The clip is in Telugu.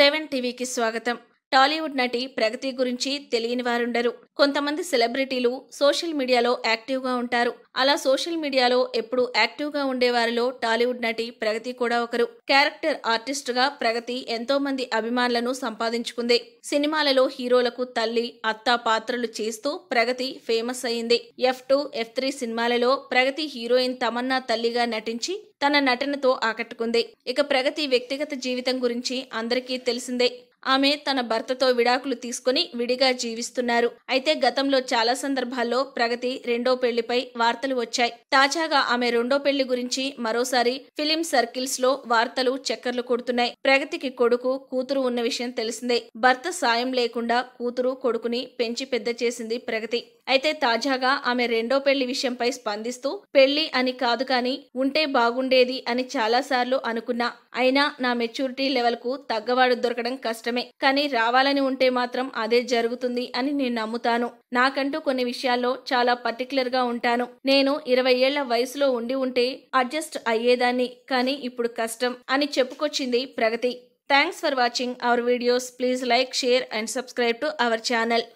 సెవెన్ టీవీకి స్వాగతం టాలీవుడ్ నటి ప్రగతి గురించి తెలియని వారుండరు కొంతమంది సెలబ్రిటీలు సోషల్ మీడియాలో యాక్టివ్గా ఉంటారు అలా సోషల్ మీడియాలో ఎప్పుడు యాక్టివ్గా ఉండేవారిలో టాలీవుడ్ నటి ప్రగతి కూడా ఒకరు క్యారెక్టర్ ఆర్టిస్ట్గా ప్రగతి ఎంతో మంది అభిమానులను సంపాదించుకుంది సినిమాలలో హీరోలకు తల్లి అత్త పాత్రలు చేస్తూ ప్రగతి ఫేమస్ అయింది ఎఫ్ టూ ఎఫ్ త్రీ సినిమాలలో ప్రగతి హీరోయిన్ తమన్నా తల్లిగా నటించి తన నటనతో ఆకట్టుకుంది ఇక ప్రగతి వ్యక్తిగత జీవితం గురించి అందరికీ తెలిసిందే ఆమె తన భర్తతో విడాకులు తీసుకుని విడిగా జీవిస్తున్నారు అయితే గతంలో చాలా సందర్భాల్లో ప్రగతి రెండో పెళ్లిపై వార్తలు వచ్చాయి తాజాగా ఆమె రెండో పెళ్లి గురించి మరోసారి ఫిలిం సర్కిల్స్ లో వార్తలు చక్కర్లు కొడుతున్నాయి ప్రగతికి కొడుకు కూతురు ఉన్న విషయం తెలిసిందే భర్త సాయం లేకుండా కూతురు కొడుకుని పెంచి పెద్ద చేసింది ప్రగతి అయితే తాజాగా ఆమె రెండో పెళ్లి విషయంపై స్పందిస్తూ పెళ్లి అని కాదు కానీ ఉంటే బాగుండేది అని చాలాసార్లు అనుకున్నా అయినా నా మెచ్యూరిటీ లెవెల్కు తగ్గవాడు దొరకడం కష్టమే కానీ రావాలని ఉంటే మాత్రం అదే జరుగుతుంది అని నేను నమ్ముతాను నాకంటూ కొన్ని విషయాల్లో చాలా పర్టికులర్గా ఉంటాను నేను ఇరవై ఏళ్ల వయసులో ఉండి ఉంటే అడ్జస్ట్ అయ్యేదాన్ని కానీ ఇప్పుడు కష్టం అని చెప్పుకొచ్చింది Pragathi thanks for watching our videos please like share and subscribe to our channel